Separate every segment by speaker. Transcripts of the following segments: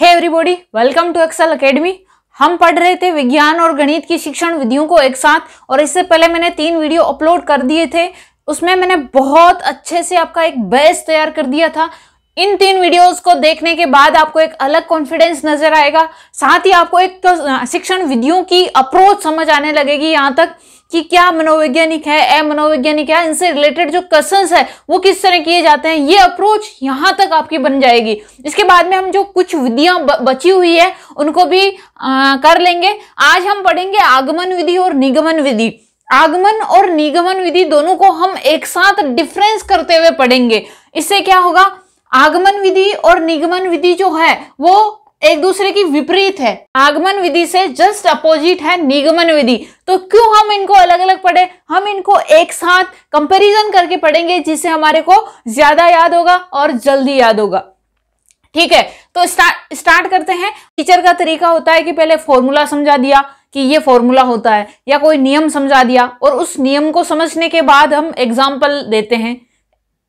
Speaker 1: hey everybody welcome to Excel academy हम पढ़ रहे थे विज्ञान और गणित की शिक्षण विधियों को एक साथ और इससे पहले मैंने तीन वीडियो अपलोड कर दिए थे उसमें मैंने बहुत अच्छे से आपका एक बेस तैयार कर दिया था इन तीन वीडियोस को देखने के बाद आपको एक अलग कॉन्फिडेंस नजर आएगा साथ ही आपको एक तो शिक्षण विधियों की अप्रोच समझ आने लगेगी यहाँ तक कि क्या मनोवैज्ञानिक है ए मनोवैज्ञानिक है इनसे रिलेटेड जो क्वेश्चन है वो किस तरह किए जाते हैं ये अप्रोच यहाँ तक आपकी बन जाएगी इसके बाद में हम जो कुछ विधियां बची हुई है उनको भी आ, कर लेंगे आज हम पढ़ेंगे आगमन विधि और निगमन विधि आगमन और निगमन विधि दोनों को हम एक साथ डिफरेंस करते हुए पढ़ेंगे इससे क्या होगा आगमन विधि और निगमन विधि जो है वो एक दूसरे की विपरीत है आगमन विधि से जस्ट अपोजिट है निगमन विधि तो क्यों हम इनको अलग अलग पढ़े हम इनको एक साथ कंपैरिजन करके पढ़ेंगे जिससे हमारे को ज्यादा याद होगा और जल्दी याद होगा ठीक है तो स्टार्ट स्टार्ट करते हैं टीचर का तरीका होता है कि पहले फॉर्मूला समझा दिया कि ये फॉर्मूला होता है या कोई नियम समझा दिया और उस नियम को समझने के बाद हम एग्जाम्पल देते हैं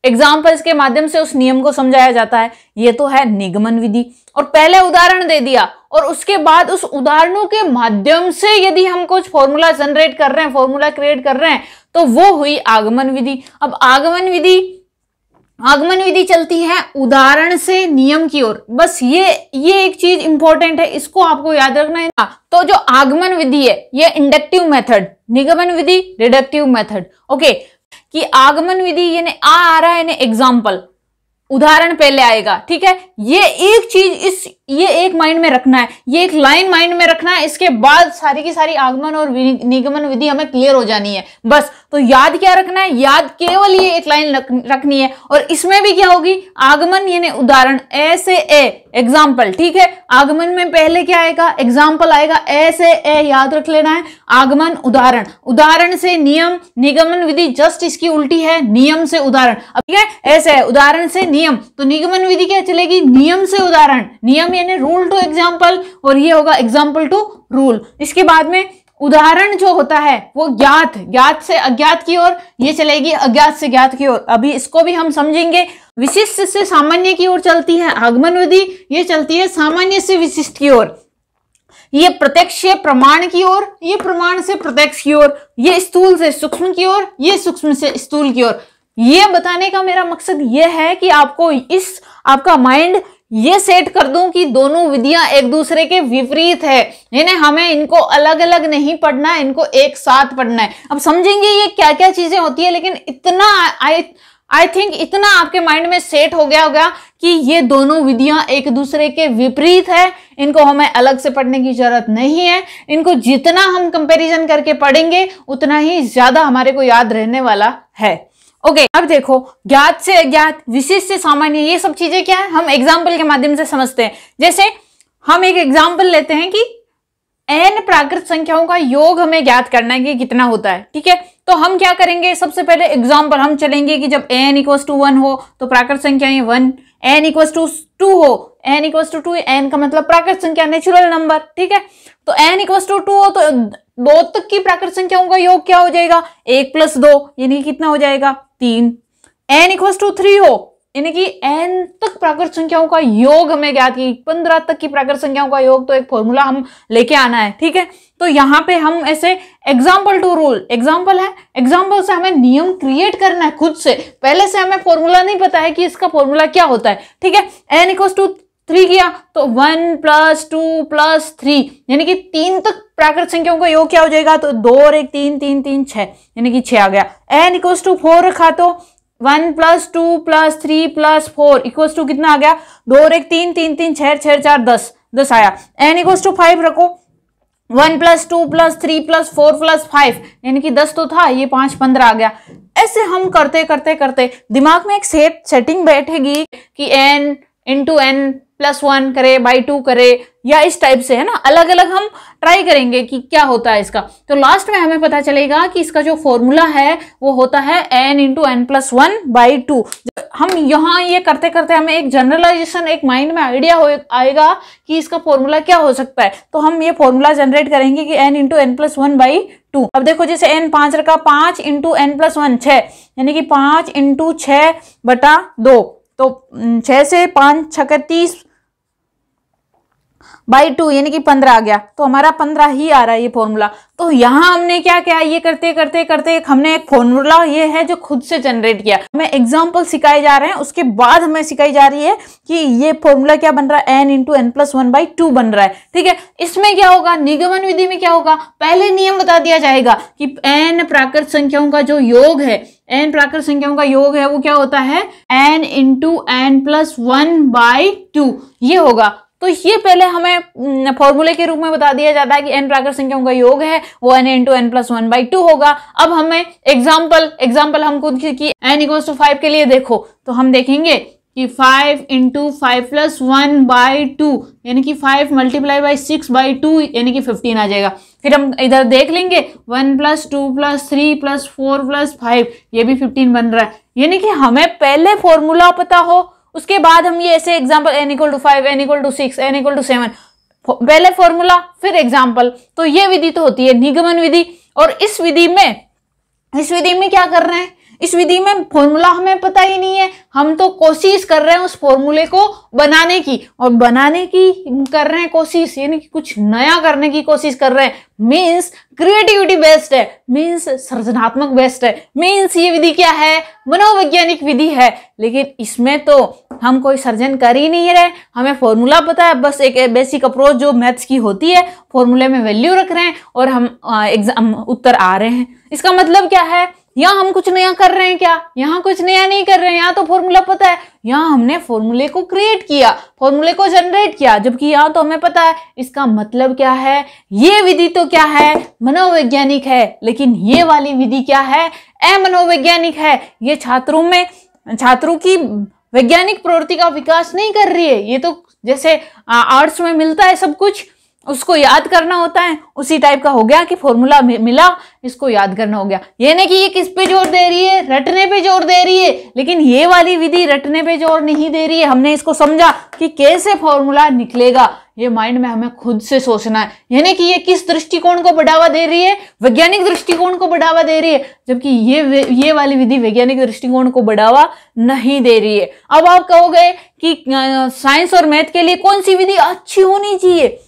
Speaker 1: एग्जाम्पल्स के माध्यम से उस नियम को समझाया जाता है ये तो है निगमन विधि और पहले उदाहरण दे दिया और उसके बाद उस उदाहरणों के माध्यम से यदि हम कुछ फॉर्मूला जनरेट कर रहे हैं फॉर्मूला क्रिएट कर रहे हैं तो वो हुई आगमन विधि अब आगमन विधि आगमन विधि चलती है उदाहरण से नियम की ओर बस ये ये एक चीज इंपॉर्टेंट है इसको आपको याद रखना है तो जो आगमन विधि है ये इंडक्टिव मेथड निगमन विधि रिडक्टिव मेथड ओके कि आगमन विधि यानी आ आ रहा है एग्जाम्पल उदाहरण पहले आएगा ठीक है ये एक चीज इस ये एक माइंड में रखना है ये एक लाइन माइंड में रखना है इसके बाद सारी की सारी आगमन और निगमन विधि हमें क्लियर हो जानी है बस तो याद क्या रखना है याद केवल ये एक लाइन रखनी है और इसमें भी क्या होगी आगमन यानी उदाहरण ए से ए एग्जाम्पल ठीक है आगमन में पहले क्या आएगा एग्जाम्पल आएगा ए से ए याद रख लेना है आगमन उदाहरण उदाहरण से नियम निगमन विधि जस्ट इसकी उल्टी है नियम से उदाहरण अब ठीक है ऐसे उदाहरण से नियम तो निगमन विधि क्या चलेगी नियम से उदाहरण नियम यानी रूल टू एग्जाम्पल और ये होगा एग्जाम्पल टू रूल इसके बाद में उदाहरण जो होता है वो ज्ञात ज्ञात से अज्ञात की ओर ये चलेगी अज्ञात से ज्ञात की ओर अभी इसको भी हम समझेंगे विशिष्ट से सामान्य की ओर चलती है आगमन विधि ये चलती है सामान्य से विशिष्ट की ओर ये प्रत्यक्ष प्रमाण की ओर ये प्रमाण से प्रत्यक्ष की ओर ये स्थूल से सूक्ष्म की ओर ये सूक्ष्म से स्थूल की ओर ये बताने का मेरा मकसद यह है कि आपको इस आपका माइंड ये सेट कर दूं कि दोनों विधियां एक दूसरे के विपरीत है यानी हमें इनको अलग अलग नहीं पढ़ना है इनको एक साथ पढ़ना है अब समझेंगे ये क्या क्या चीजें होती है लेकिन इतना आई आई थिंक इतना आपके माइंड में सेट हो गया होगा कि ये दोनों विधियां एक दूसरे के विपरीत है इनको हमें अलग से पढ़ने की जरूरत नहीं है इनको जितना हम कंपैरिजन करके पढ़ेंगे उतना ही ज्यादा हमारे को याद रहने वाला है ओके okay, अब देखो ज्ञात से अज्ञात विशेष से सामान्य ये सब चीजें क्या है हम एग्जाम्पल के माध्यम से समझते हैं जैसे हम एक एग्जाम्पल लेते हैं कि एन प्राकृत संख्याओं का योग हमें ज्ञात करना है कि कितना होता है ठीक है तो हम क्या करेंगे सबसे पहले एग्जाम्पल हम चलेंगे कि जब एन इक्व टू वन हो तो प्राकृत संख्याएं one n equal to two हो n equal to two n का मतलब प्राकृत संख्या नेचुरल नंबर ठीक है तो एन इक्व टू टू हो तो दो तक की प्राकृत संख्याओं का योग क्या हो जाएगा एक प्लस दो यानी कितना हो जाएगा तीन एन इक्व टू थ्री हो यानी कि एन तक प्राकृत संख्याओं का योग हमें ज्ञात की पंद्रह तक की प्राकृत संख्याओं का योग तो एक फॉर्मूला हम लेके आना है ठीक है तो यहाँ पे हम ऐसे एग्जाम्पल टू रूल एग्जाम्पल है एग्जाम्पल से हमें नियम क्रिएट करना है खुद से पहले से हमें फॉर्मूला नहीं पता है कि इसका फॉर्मूला क्या होता है ठीक है एन इक्वस टू थ्री किया तो one plus two plus three यानी कि तीन तक प्राकृत संख्याओं का योग क्या हो जाएगा तो दो और एक तीन तीन तीन छह यानी कि छह आ गया एन इक्वस टू फोर रखा तो one plus two plus three plus four equal to कितना आ गया दो और एक तीन तीन तीन छह छह चार दस दस आया एन इक्व टू फाइव रखो one plus two plus three plus four plus five यानी कि दस तो था ये पांच पंद्रह आ गया ऐसे हम करते करते करते दिमाग में एक सेट सेटिंग बैठेगी कि n into n plus one करे बाई टू करे या इस टाइप से है ना अलग अलग हम ट्राई करेंगे कि क्या होता है इसका तो लास्ट में हमें पता चलेगा कि इसका जो फॉर्मूला है वो होता है n into n plus one by two हम यहाँ ये करते करते हमें एक जनरलाइजेशन एक माइंड में आइडिया आएगा कि इसका फॉर्मूला क्या हो सकता है तो हम ये फॉर्मूला जनरेट करेंगे कि n into n plus one by two अब देखो जैसे एन पांच रखा पांच इंटू एन प्लस वन छः यानी कि पांच इंटू छः बटा दो तो छः से पाँच छकतीस बाई टू यानी कि पंद्रह आ गया तो हमारा पंद्रह ही आ रहा है ये फॉर्मूला तो यहाँ हमने क्या क्या ये करते करते करते हमने एक फॉर्मूला ये है जो खुद से जनरेट किया हमें एग्जाम्पल सिखाए जा रहे हैं उसके बाद हमें सिखाई जा रही है कि ये फॉर्मूला क्या बन रहा है n into n plus one by two बन रहा है ठीक है इसमें क्या होगा निगमन विधि में क्या होगा पहले नियम बता दिया जाएगा कि एन प्राकृत संख्याओं का जो योग है एन प्राकृत संख्याओं का योग है वो क्या होता है n into n plus one by two ये होगा तो ये पहले हमें फॉर्मूले के रूप में बता दिया जाता है कि एन प्राकृत संख्याओं का योग है वो n n two n plus one by two होगा अब हमें एग्जाम्पल एग्जाम्पल हम खुद की एन इक्वल्स टू फाइव के लिए देखो तो हम देखेंगे कि five into five plus one by two यानी कि five multiply by six by two यानी कि फिफ्टीन आ जाएगा फिर हम इधर देख लेंगे one plus two plus three plus four plus five ये भी फिफ्टीन बन रहा है यानी कि हमें पहले फॉर्मूला पता हो उसके बाद हम ये ऐसे example n equal to five n equal to six n equal to seven पहले फॉर्मूला फिर एग्जाम्पल तो ये विधि तो होती है निगमन विधि और इस विधि में इस विधि में क्या कर रहे हैं इस विधि में फॉर्मूला हमें पता ही नहीं है हम तो कोशिश कर रहे हैं उस फॉर्मूले को बनाने की और बनाने की कर रहे हैं कोशिश यानी कि कुछ नया करने की कोशिश कर रहे हैं मीन्स क्रिएटिविटी बेस्ड है मीन्स सृजनात्मक बेस्ड है मीन्स ये विधि क्या है मनोवैज्ञानिक विधि है लेकिन इसमें तो हम कोई सर्जन कर ही नहीं रहे हमें फॉर्मूला पता है बस एक बेसिक अप्रोच जो मैथ्स की होती है फॉर्मूले में वैल्यू रख रहे हैं और हम एग्जाम उत्तर आ रहे हैं इसका मतलब क्या है यहाँ हम कुछ नया कर रहे हैं क्या यहाँ कुछ नया नहीं कर रहे हैं यहाँ तो फॉर्मूला पता है यहाँ हमने फॉर्मूले को क्रिएट किया फॉर्मूले को जनरेट किया जबकि यहाँ तो हमें पता है इसका मतलब क्या है ये विधि तो क्या है मनोवैज्ञानिक है लेकिन ये वाली विधि क्या है अमनोवैज्ञानिक है ये छात्रों में छात्रों की वैज्ञानिक प्रवृत्ति का विकास नहीं कर रही है ये तो जैसे आर्ट्स में मिलता है सब कुछ उसको याद करना होता है उसी टाइप का हो गया कि फॉर्मूला मिला इसको याद करना हो गया ये नहीं कि ये किस पे जोर दे रही है रटने पे जोर दे रही है लेकिन ये वाली विधि रटने पे जोर नहीं दे रही है हमने इसको समझा कि कैसे फॉर्मूला निकलेगा ये माइंड में हमें खुद से सोचना है यानी कि ये किस दृष्टिकोण को बढ़ावा दे रही है वैज्ञानिक दृष्टिकोण को बढ़ावा दे रही है जबकि ये ये वाली विधि वैज्ञानिक दृष्टिकोण को बढ़ावा नहीं दे रही है अब आप कहोगे कि साइंस और मैथ के लिए कौन सी विधि अच्छी होनी चाहिए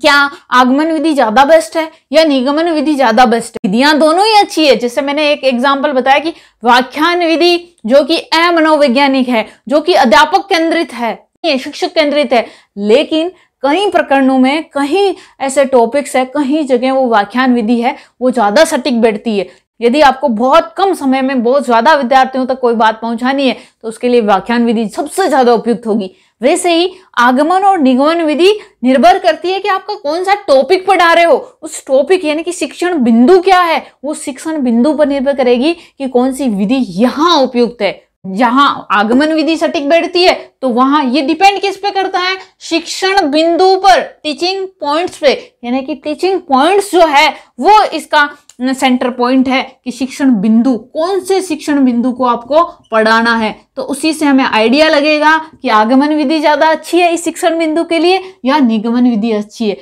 Speaker 1: क्या आगमन विधि ज्यादा बेस्ट है या निगमन विधि ज्यादा बेस्ट है विधियां दोनों ही अच्छी है जैसे मैंने एक एग्जाम्पल बताया कि व्याख्यान विधि जो कि अमनोवैज्ञानिक है जो कि अध्यापक केंद्रित है शिक्षक केंद्रित है लेकिन कई प्रकरणों में कहीं ऐसे टॉपिक्स है कहीं जगह वो व्याख्यान विधि है वो ज्यादा सटीक बैठती है यदि आपको बहुत कम समय में बहुत ज्यादा विद्यार्थियों तक कोई बात पहुंचानी है तो उसके लिए व्याख्यान विधि सबसे ज्यादा उपयुक्त होगी वैसे ही आगमन और निगमन विधि निर्भर करती है कि आपका कौन सा टॉपिक पढ़ा रहे हो उस टॉपिक यानी कि शिक्षण बिंदु क्या है वो शिक्षण बिंदु पर निर्भर करेगी कि कौन सी विधि यहाँ उपयुक्त है जहां आगमन विधि सटीक बैठती है तो वहां ये डिपेंड किस पे करता है शिक्षण बिंदु पर टीचिंग पॉइंट्स पे यानी कि टीचिंग पॉइंट्स जो है वो इसका सेंटर पॉइंट है कि शिक्षण बिंदु कौन से शिक्षण बिंदु को आपको पढ़ाना है तो उसी से हमें आइडिया लगेगा कि आगमन विधि ज़्यादा अच्छी है इस शिक्षण बिंदु के लिए या निगमन विधि अच्छी है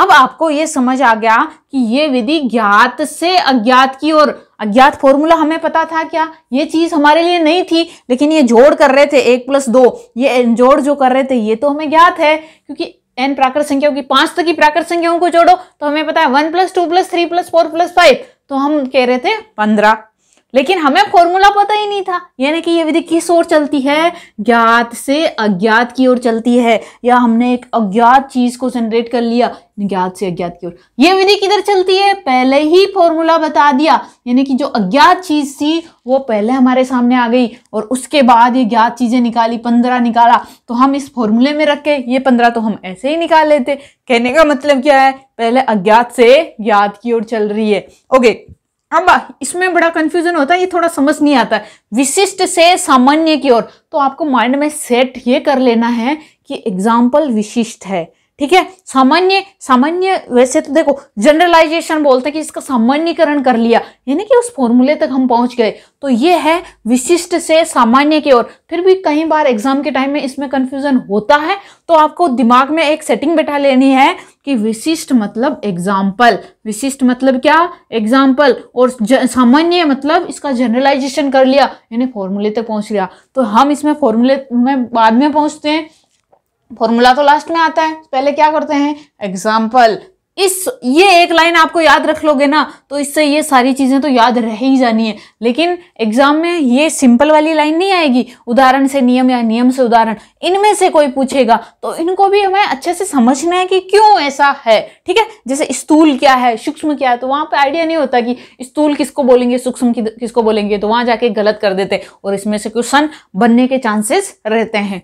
Speaker 1: अब आपको ये समझ आ गया कि ये विधि ज्ञात से अज्ञात की ओर अज्ञात फॉर्मूला हमें पता था क्या ये चीज़ हमारे लिए नहीं थी लेकिन ये जोड़ कर रहे थे एक प्लस दो ये जोड़ जो कर रहे थे ये तो हमें ज्ञात है क्योंकि एन प्राकृत संख्याओं की पांच तक की प्राकृत संख्याओं को जोड़ो तो हमें पता है one plus two plus three plus four plus five तो हम कह रहे थे पंद्रह लेकिन हमें फॉर्मूला पता ही नहीं था यानी कि ये विधि किस ओर चलती है ज्ञात से अज्ञात की ओर चलती है या हमने एक अज्ञात चीज को जनरेट कर लिया ज्ञात से अज्ञात की ओर ये विधि किधर चलती है पहले ही फॉर्मूला बता दिया यानी कि जो अज्ञात चीज थी वो पहले हमारे सामने आ गई और उसके बाद ये ज्ञात चीजें निकाली पंद्रह निकाला तो हम इस फॉर्मूले में रख के ये पंद्रह तो हम ऐसे ही निकाल लेते कहने का मतलब क्या है पहले अज्ञात से ज्ञात की ओर चल रही है ओके अब हाँ, इसमें बड़ा कंफ्यूजन होता है ये थोड़ा समझ नहीं आता विशिष्ट से सामान्य की ओर तो आपको माइंड में सेट ये कर लेना है कि एग्जाम्पल विशिष्ट है ठीक है सामान्य सामान्य वैसे तो देखो जनरलाइजेशन बोलते हैं कि इसका सामान्यकरण कर लिया यानी कि उस फॉर्मूले तक हम पहुंच गए तो ये है विशिष्ट से सामान्य की ओर फिर भी कई बार एग्जाम के टाइम में इसमें कंफ्यूजन होता है तो आपको दिमाग में एक सेटिंग बैठा लेनी है कि विशिष्ट मतलब एग्जाम्पल विशिष्ट मतलब क्या एग्जाम्पल और सामान्य मतलब इसका जनरलाइजेशन कर लिया यानी फॉर्मूले तक पहुंच गया तो हम इसमें फॉर्मूले में बाद में पहुंचते हैं फॉर्मूला तो लास्ट में आता है पहले क्या करते हैं एग्जाम्पल इस ये एक लाइन आपको याद रख लोगे ना तो इससे ये सारी चीज़ें तो याद रह ही जानी है लेकिन एग्जाम में ये सिंपल वाली लाइन नहीं आएगी उदाहरण से नियम या नियम से उदाहरण इनमें से कोई पूछेगा तो इनको भी हमें अच्छे से समझना है कि क्यों ऐसा है ठीक है जैसे स्थूल क्या है सूक्ष्म क्या है तो वहाँ पर आइडिया नहीं होता कि स्थूल किसको बोलेंगे सूक्ष्म किसको बोलेंगे तो वहाँ जाके गलत कर देते और इसमें से क्वेश्चन बनने के चांसेस रहते हैं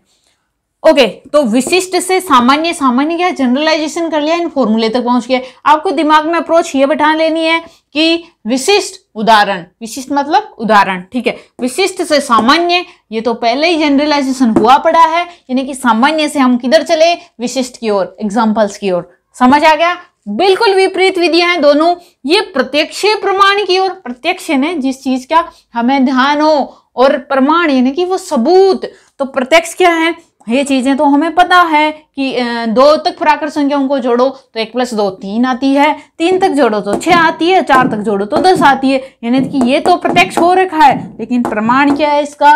Speaker 1: ओके okay, तो विशिष्ट से सामान्य सामान्य क्या जनरलाइजेशन कर लिया इन फॉर्मूले तक पहुंच गया आपको दिमाग में अप्रोच ये बैठा लेनी है कि विशिष्ट उदाहरण विशिष्ट मतलब उदाहरण ठीक है विशिष्ट से सामान्य ये तो पहले ही जनरलाइजेशन हुआ पड़ा है यानी कि सामान्य से हम किधर चले विशिष्ट की ओर एग्जाम्पल्स की ओर समझ आ गया बिल्कुल विपरीत विधियां हैं दोनों ये प्रत्यक्ष प्रमाण की ओर प्रत्यक्ष ने जिस चीज का हमें ध्यान हो और प्रमाण यानी कि वो सबूत तो प्रत्यक्ष क्या है ये चीज़ें तो हमें पता है कि दो तक प्राकृत संख्या को जोड़ो तो एक प्लस दो तीन आती है तीन तक जोड़ो तो छह आती है चार तक जोड़ो तो दस आती है यानी कि ये तो प्रत्यक्ष हो रखा है लेकिन प्रमाण क्या है इसका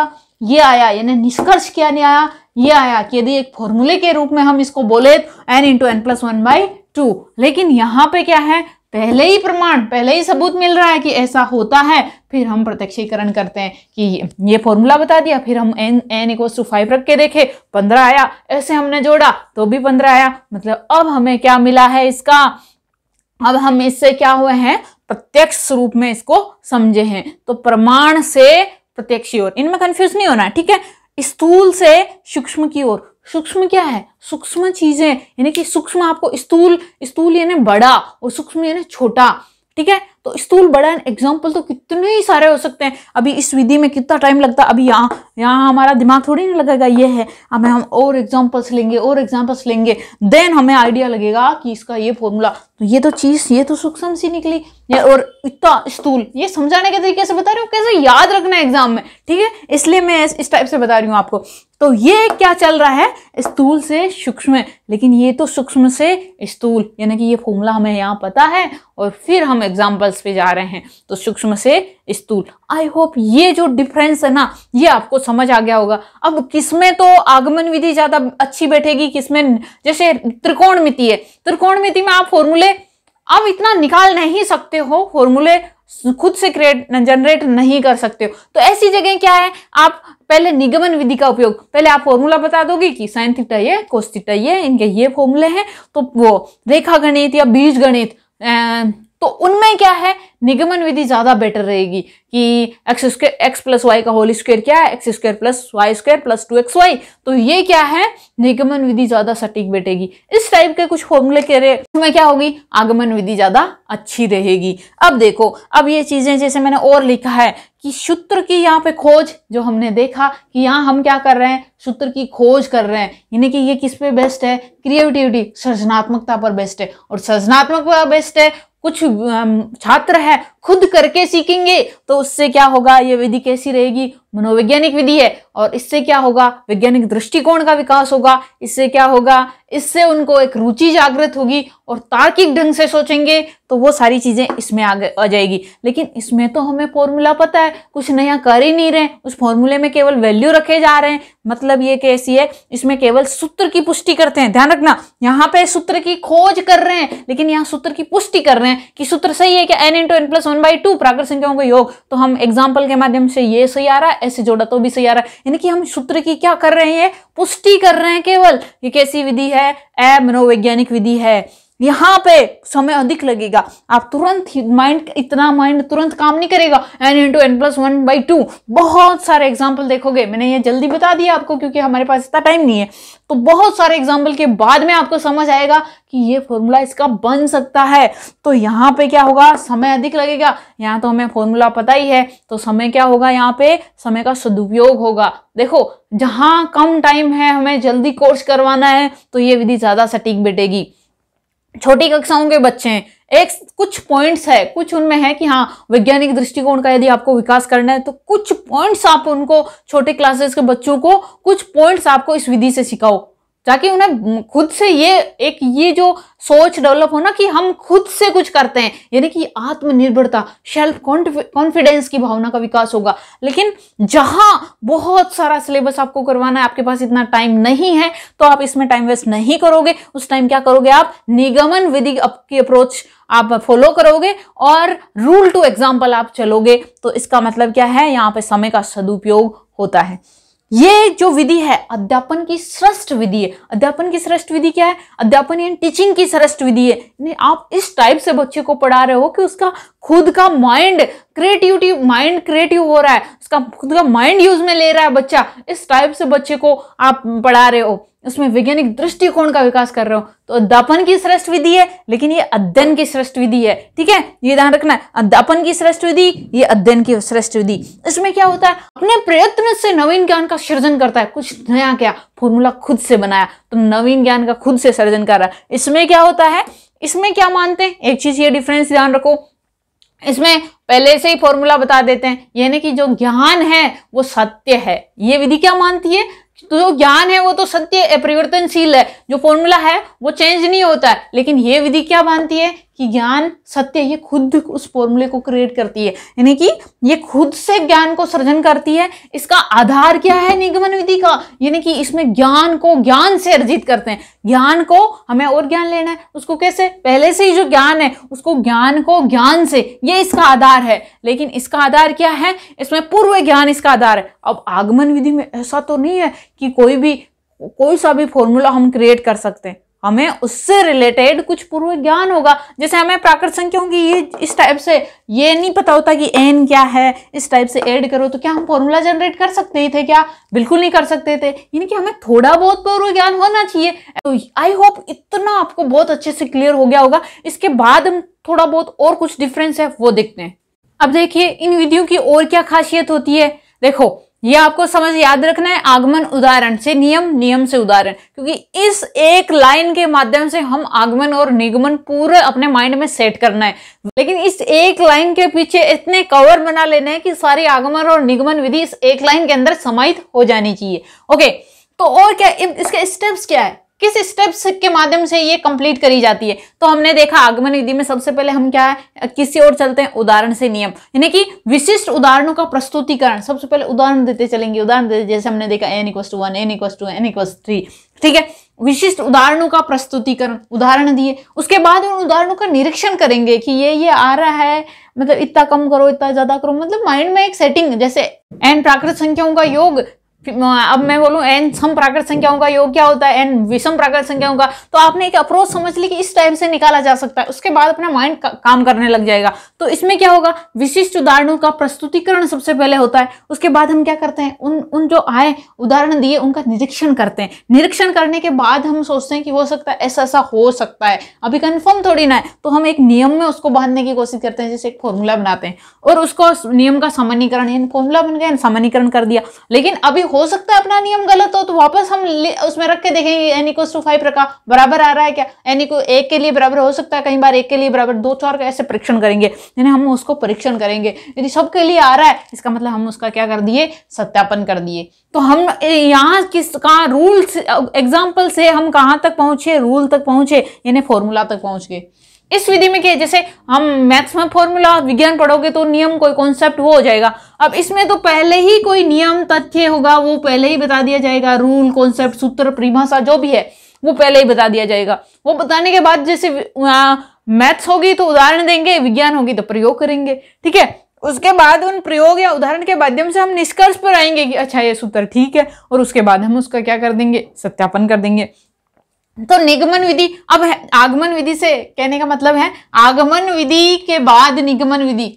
Speaker 1: ये आया यानी निष्कर्ष क्या नहीं आया ये आया कि यदि एक फॉर्मूले के रूप में हम इसको बोले n into n plus one by two लेकिन यहाँ पे क्या है पहले ही प्रमाण पहले ही सबूत मिल रहा है कि ऐसा होता है फिर हम प्रत्यक्षीकरण करते हैं कि ये फॉर्मूला बता दिया फिर हम n n equals to five रख के देखे पंद्रह आया ऐसे हमने जोड़ा तो भी पंद्रह आया मतलब अब हमें क्या मिला है इसका अब हम इससे क्या हुए हैं प्रत्यक्ष रूप में इसको समझे हैं तो प्रमाण से प्रत्यक्ष की ओर इनमें कंफ्यूज नहीं होना है ठीक है स्थूल से सूक्ष्म की ओर सूक्ष्म क्या है सूक्ष्म चीजें यानी कि सूक्ष्म आपको स्थूल स्थूल यानी बड़ा और सूक्ष्म यानी छोटा ठीक है तो स्थूल बड़ा एग्जाम्पल तो कितने ही सारे हो सकते हैं अभी इस विधि में कितना टाइम लगता है अभी यहाँ यहाँ हमारा दिमाग थोड़ी नहीं लगेगा ये है हमें हम और एग्जाम्पल्स लेंगे और एग्जाम्पल्स लेंगे देन हमें आइडिया लगेगा कि इसका ये फॉर्मूला तो ये तो चीज़ ये तो सूक्ष्म सी निकली ये और इतना स्थूल ये समझाने के तरीके से बता रही हूँ कैसे याद रखना है एग्जाम में ठीक है इसलिए मैं इस टाइप से बता रही हूँ आपको तो ये क्या चल रहा है स्थूल से सूक्ष्म लेकिन ये तो सूक्ष्म से स्थूल यानी कि ये फॉर्मूला हमें यहाँ पता है और फिर हम एग्जाम्पल्स पे जा रहे हैं तो सूक्ष्म से स्थूल आई होप ये जो डिफरेंस है ना ये आपको समझ आ गया होगा अब किसमें तो आगमन विधि ज्यादा अच्छी बैठेगी किसमें जैसे त्रिकोण मिति है त्रिकोण मिति में आप फॉर्मूले अब इतना निकाल नहीं सकते हो फॉर्मूले खुद से क्रिएट जनरेट नहीं कर सकते हो तो ऐसी जगह क्या है आप पहले निगमन विधि का उपयोग पहले आप फॉर्मूला बता दोगे कि साइन थीटा ये कोस थीटा ये इनके ये फॉर्मूले हैं तो वो रेखा गणित या बीज गणित तो उनमें क्या है निगमन विधि ज़्यादा बेटर रहेगी कि एक्स स्क्र एक्स प्लस वाई का होल स्क्वायर क्या है x square plus y square plus two x y तो ये क्या है निगमन विधि ज़्यादा सटीक बैठेगी इस टाइप के कुछ फॉर्मूले के रहे में क्या होगी आगमन विधि ज़्यादा अच्छी रहेगी अब देखो अब ये चीज़ें जैसे मैंने और लिखा है कि सूत्र की यहाँ पे खोज जो हमने देखा कि यहाँ हम क्या कर रहे हैं सूत्र की खोज कर रहे हैं यानी कि ये किस पे बेस्ट है क्रिएटिविटी सृजनात्मकता पर बेस्ट है और सृजनात्मकता बेस्ट है कुछ छात्र है खुद करके सीखेंगे तो उससे क्या होगा ये विधि कैसी रहेगी मनोवैज्ञानिक विधि है और इससे क्या होगा वैज्ञानिक दृष्टिकोण का विकास होगा इससे क्या होगा इससे उनको एक रुचि जागृत होगी और तार्किक ढंग से सोचेंगे तो वो सारी चीज़ें इसमें आगे आ जाएगी लेकिन इसमें तो हमें फॉर्मूला पता है कुछ नया कर ही नहीं रहे उस फॉर्मूले में केवल वैल्यू रखे जा रहे हैं मतलब ये कैसी है इसमें केवल सूत्र की पुष्टि करते हैं ध्यान रखना यहाँ पे सूत्र की खोज कर रहे हैं लेकिन यहाँ सूत्र की पुष्टि कर रहे हैं कि सूत्र सही है क्या n into n plus one by two प्राकृत संख्याओं का योग तो हम एग्जाम्पल के माध्यम से ये सही आ रहा है ऐसे जोड़ा तो भी सही आ रहा है यानी कि हम सूत्र की क्या कर रहे हैं पुष्टि कर रहे हैं केवल ये कैसी विधि है अमनोवैज्ञानिक विधि है यहाँ पे समय अधिक लगेगा आप तुरंत ही माइंड इतना माइंड तुरंत काम नहीं करेगा n into n plus one by two बहुत सारे एग्जाम्पल देखोगे मैंने ये जल्दी बता दिया आपको क्योंकि हमारे पास इतना टाइम नहीं है तो बहुत सारे एग्जाम्पल के बाद में आपको समझ आएगा कि ये फॉर्मूला इसका बन सकता है तो यहाँ पे क्या होगा समय अधिक लगेगा यहाँ तो हमें फॉर्मूला पता ही है तो समय क्या होगा यहाँ पे समय का सदुपयोग होगा देखो जहाँ कम टाइम है हमें जल्दी कोर्स करवाना है तो ये विधि ज़्यादा सटीक बैठेगी छोटी कक्षाओं के बच्चे हैं एक कुछ पॉइंट्स है कुछ उनमें है कि हाँ वैज्ञानिक दृष्टिकोण का यदि आपको विकास करना है तो कुछ पॉइंट्स आप उनको छोटे क्लासेस के बच्चों को कुछ पॉइंट्स आपको इस विधि से सिखाओ ताकि उन्हें खुद से ये एक ये जो सोच डेवलप हो ना कि हम खुद से कुछ करते हैं यानी कि आत्मनिर्भरता सेल्फ कॉन्फिडेंस की भावना का विकास होगा लेकिन जहां बहुत सारा सिलेबस आपको करवाना है आपके पास इतना टाइम नहीं है तो आप इसमें टाइम वेस्ट नहीं करोगे उस टाइम क्या करोगे आप निगमन विधि की अप्रोच आप फॉलो करोगे और रूल टू एग्जाम्पल आप चलोगे तो इसका मतलब क्या है यहाँ पे समय का सदुपयोग होता है ये जो विधि है अध्यापन की श्रेष्ठ विधि है अध्यापन की श्रेष्ठ विधि क्या है अध्यापन एंड टीचिंग की श्रेष्ठ विधि है आप इस टाइप से बच्चे को पढ़ा रहे हो कि उसका खुद का माइंड क्रिएटिविटी माइंड क्रिएटिव हो रहा है उसका खुद का माइंड यूज में ले रहा है बच्चा इस टाइप से बच्चे को आप पढ़ा रहे हो उसमें वैज्ञानिक दृष्टिकोण का विकास कर रहे हो तो अध्यापन की श्रेष्ठ विधि है लेकिन ये अध्ययन की श्रेष्ठ विधि है ठीक है ये ध्यान रखना है अध्यापन की श्रेष्ठ विधि ये अध्ययन की श्रेष्ठ विधि इसमें क्या होता है अपने प्रयत्न से नवीन ज्ञान का सृजन करता है कुछ नया क्या फॉर्मूला खुद से बनाया तो नवीन ज्ञान का खुद से सृजन कर रहा है इसमें क्या होता है इसमें क्या मानते हैं एक चीज ये डिफरेंस ध्यान रखो इसमें पहले से ही फॉर्मूला बता देते हैं यानी कि जो ज्ञान है वो सत्य है ये विधि क्या मानती है तो जो ज्ञान है वो तो सत्य परिवर्तनशील है जो फॉर्मूला है वो चेंज नहीं होता है लेकिन ये विधि क्या मानती है कि ज्ञान सत्य ये खुद उस फॉर्मूले को क्रिएट करती है यानी कि ये खुद से ज्ञान को सृजन करती है इसका आधार क्या है निगमन विधि का यानी कि इसमें ज्ञान को ज्ञान से अर्जित करते हैं ज्ञान को हमें और ज्ञान लेना है उसको कैसे पहले से ही जो ज्ञान है उसको ज्ञान को ज्ञान से ये इसका आधार है लेकिन इसका आधार क्या है इसमें पूर्व ज्ञान इसका आधार है अब आगमन विधि में ऐसा तो नहीं है कि कोई भी कोई सा भी फॉर्मूला हम क्रिएट कर सकते हैं हमें उससे रिलेटेड कुछ पूर्व ज्ञान होगा जैसे हमें प्राकृत संख्याओं की ये इस टाइप से ये नहीं पता होता कि एन क्या है इस टाइप से ऐड करो तो क्या हम फॉर्मूला जनरेट कर सकते ही थे क्या बिल्कुल नहीं कर सकते थे यानी कि हमें थोड़ा बहुत पूर्व ज्ञान होना चाहिए तो आई होप इतना आपको बहुत अच्छे से क्लियर हो गया होगा इसके बाद हम थोड़ा बहुत और कुछ डिफरेंस है वो देखते हैं अब देखिए इन विधियों की और क्या खासियत होती है देखो ये आपको समझ याद रखना है आगमन उदाहरण से नियम नियम से उदाहरण क्योंकि इस एक लाइन के माध्यम से हम आगमन और निगमन पूरे अपने माइंड में सेट करना है लेकिन इस एक लाइन के पीछे इतने कवर बना लेने हैं कि सारी आगमन और निगमन विधि इस एक लाइन के अंदर समाहित हो जानी चाहिए ओके तो और क्या इसके स्टेप्स क्या है किस स्टेप्स के माध्यम से ये कंप्लीट करी जाती है तो हमने देखा आगमन विधि में सबसे पहले हम क्या है किसी और चलते हैं उदाहरण से नियम यानी कि विशिष्ट उदाहरणों का प्रस्तुतिकरण सबसे पहले उदाहरण देते चलेंगे उदाहरण देते जैसे हमने देखा n equals to one n equals to n equals three ठीक है विशिष्ट उदाहरणों का प्रस्तुतिकरण उदाहरण दिए उसके बाद उन उदाहरणों का निरीक्षण करेंगे कि ये ये आ रहा है मतलब इतना कम करो इतना ज्यादा करो मतलब माइंड में एक सेटिंग जैसे एन प्राकृत संख्याओं का योग हाँ, अब मैं बोलूँ एन सम प्राकृत संख्याओं का योग क्या होता है एन विषम प्राकृत संख्याओं का तो आपने एक अप्रोच समझ ली कि इस टाइप से निकाला जा सकता है उसके बाद अपना माइंड का, काम करने लग जाएगा तो इसमें क्या होगा विशिष्ट उदाहरणों का प्रस्तुतिकरण सबसे पहले होता है उसके बाद हम क्या करते हैं उन उन जो आए उदाहरण दिए उनका निरीक्षण करते हैं निरीक्षण करने के बाद हम सोचते हैं कि हो सकता है ऐसा ऐसा हो सकता है अभी कन्फर्म थोड़ी ना है तो हम एक नियम में उसको बांधने की कोशिश करते हैं जैसे एक फॉर्मूला बनाते हैं और उसको नियम का सामान्यकरण फॉर्मूला बन गया सामान्यकरण कर दिया लेकिन अभी हो सकता है अपना नियम गलत हो तो वापस हम उसमें रख के देखेंगे एन इक्व टू फाइव रखा बराबर आ रहा है क्या एन इक्व एक के लिए बराबर हो सकता है कहीं बार एक के लिए बराबर दो चार का ऐसे परीक्षण करेंगे यानी हम उसको परीक्षण करेंगे यदि सबके लिए आ रहा है इसका मतलब हम उसका क्या कर दिए सत्यापन कर दिए तो हम यहाँ किस कहा रूल्स एग्जाम्पल से हम कहाँ तक पहुँचे रूल तक पहुँचे यानी फॉर्मूला तक पहुँच गए इस विधि में क्या जैसे हम मैथ्स में फॉर्मूला विज्ञान पढ़ोगे तो नियम कोई कॉन्सेप्ट वो हो जाएगा अब इसमें तो पहले ही कोई नियम तथ्य होगा वो पहले ही बता दिया जाएगा रूल कॉन्सेप्ट सूत्र परिभाषा जो भी है वो पहले ही बता दिया जाएगा वो बताने के बाद जैसे मैथ्स होगी तो उदाहरण देंगे विज्ञान होगी तो प्रयोग करेंगे ठीक है उसके बाद उन प्रयोग या उदाहरण के माध्यम से हम निष्कर्ष पर आएंगे कि अच्छा ये सूत्र ठीक है और उसके बाद हम उसका क्या कर देंगे सत्यापन कर देंगे तो निगमन विधि अब आगमन विधि से कहने का मतलब है आगमन विधि के बाद निगमन विधि